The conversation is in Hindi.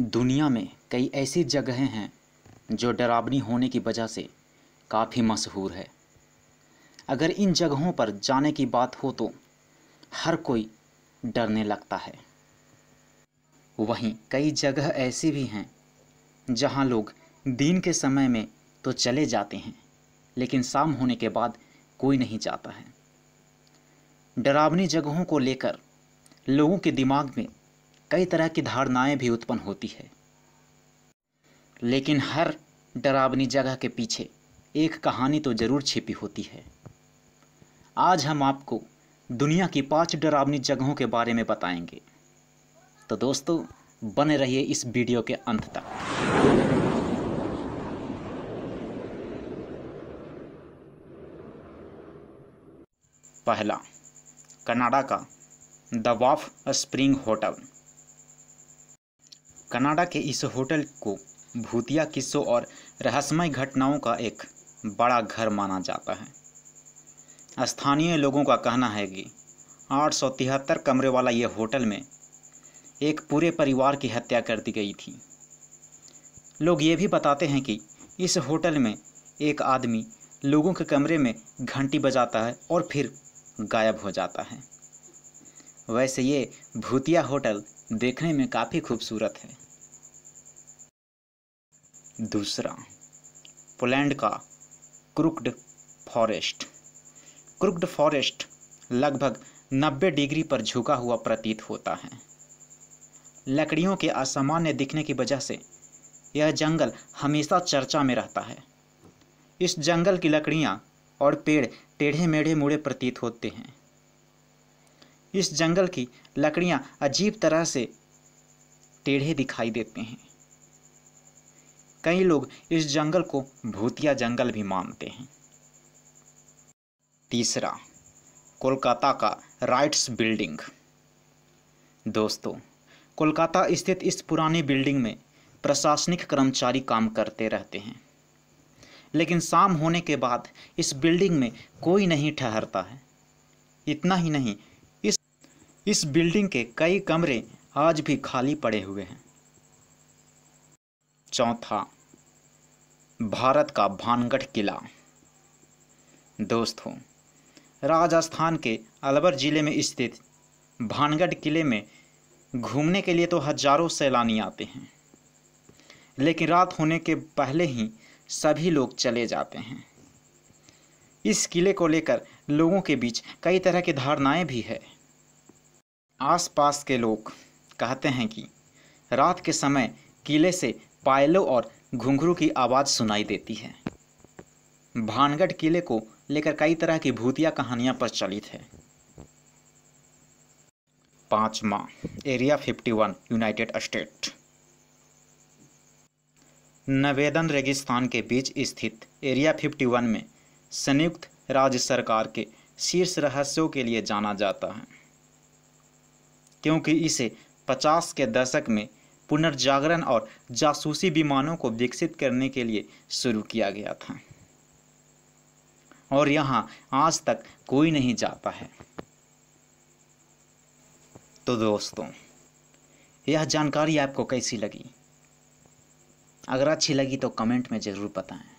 दुनिया में कई ऐसी जगहें हैं जो डरावनी होने की वजह से काफ़ी मशहूर है अगर इन जगहों पर जाने की बात हो तो हर कोई डरने लगता है वहीं कई जगह ऐसी भी हैं जहां लोग दिन के समय में तो चले जाते हैं लेकिन शाम होने के बाद कोई नहीं जाता है डरावनी जगहों को लेकर लोगों के दिमाग में कई तरह की धारणाएं भी उत्पन्न होती है लेकिन हर डरावनी जगह के पीछे एक कहानी तो ज़रूर छिपी होती है आज हम आपको दुनिया की पांच डरावनी जगहों के बारे में बताएंगे तो दोस्तों बने रहिए इस वीडियो के अंत तक पहला कनाडा का द वाफ स्प्रिंग होटल कनाडा के इस होटल को भूतिया किस्सों और रहस्यमय घटनाओं का एक बड़ा घर माना जाता है स्थानीय लोगों का कहना है कि आठ कमरे वाला यह होटल में एक पूरे परिवार की हत्या कर दी गई थी लोग ये भी बताते हैं कि इस होटल में एक आदमी लोगों के कमरे में घंटी बजाता है और फिर गायब हो जाता है वैसे ये भूतिया होटल देखने में काफ़ी खूबसूरत है दूसरा पोलैंड का क्रुक्ड फॉरेस्ट क्रुक्ड फॉरेस्ट लगभग 90 डिग्री पर झुका हुआ प्रतीत होता है लकड़ियों के असामान्य दिखने की वजह से यह जंगल हमेशा चर्चा में रहता है इस जंगल की लकड़ियाँ और पेड़ टेढ़े मेढ़े मुड़े प्रतीत होते हैं इस जंगल की लकड़ियां अजीब तरह से टेढ़े दिखाई देते हैं कई लोग इस जंगल को भूतिया जंगल भी मानते हैं तीसरा कोलकाता का राइट्स बिल्डिंग दोस्तों कोलकाता स्थित इस पुरानी बिल्डिंग में प्रशासनिक कर्मचारी काम करते रहते हैं लेकिन शाम होने के बाद इस बिल्डिंग में कोई नहीं ठहरता है इतना ही नहीं इस बिल्डिंग के कई कमरे आज भी खाली पड़े हुए हैं चौथा भारत का भानगढ़ किला दोस्तों राजस्थान के अलवर ज़िले में स्थित भानगढ़ किले में घूमने के लिए तो हजारों सैलानी आते हैं लेकिन रात होने के पहले ही सभी लोग चले जाते हैं इस किले को लेकर लोगों के बीच कई तरह की धारणाएं भी है आसपास के लोग कहते हैं कि रात के समय किले से पायलों और घुंघरू की आवाज़ सुनाई देती है भानगढ़ किले को लेकर कई तरह की भूतिया कहानियां प्रचलित है पाँचवा एरिया 51 यूनाइटेड स्टेट नवेदन रेगिस्तान के बीच स्थित एरिया 51 में संयुक्त राज्य सरकार के शीर्ष रहस्यों के लिए जाना जाता है क्योंकि इसे 50 के दशक में पुनर्जागरण और जासूसी विमानों को विकसित करने के लिए शुरू किया गया था और यहाँ आज तक कोई नहीं जाता है तो दोस्तों यह जानकारी आपको कैसी लगी अगर अच्छी लगी तो कमेंट में ज़रूर बताएं